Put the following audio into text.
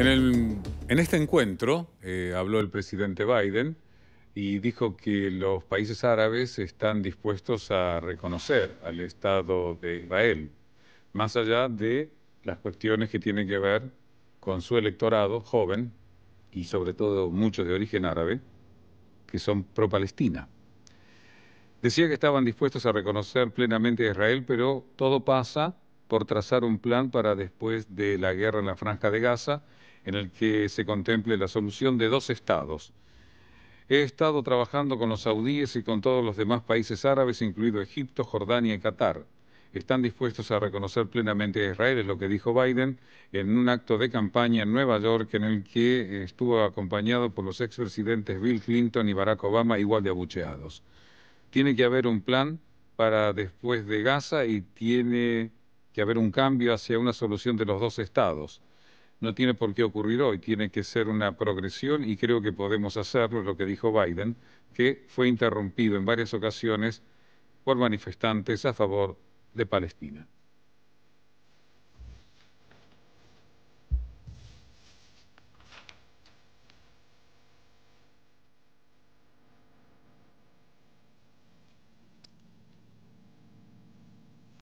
En, este encuentro eh, habló el presidente Biden y dijo que los países árabes están dispuestos a reconocer al Estado de Israel, más allá de las cuestiones que tienen que ver con su electorado joven y sobre todo muchos de origen árabe, que son pro-Palestina. Decía que estaban dispuestos a reconocer plenamente a Israel, pero todo pasa por trazar un plan para después de la guerra en la franja de Gaza en el que se contemple la solución de dos estados. He estado trabajando con los saudíes y con todos los demás países árabes, incluido Egipto, Jordania y Qatar. Están dispuestos a reconocer plenamente a Israel, es lo que dijo Biden en un acto de campaña en Nueva York en el que estuvo acompañado por los expresidentes Bill Clinton y Barack Obama igual de abucheados. Tiene que haber un plan para después de Gaza y tiene que haber un cambio hacia una solución de los dos estados no tiene por qué ocurrir hoy, tiene que ser una progresión y creo que podemos hacerlo, lo que dijo Biden, que fue interrumpido en varias ocasiones por manifestantes a favor de Palestina.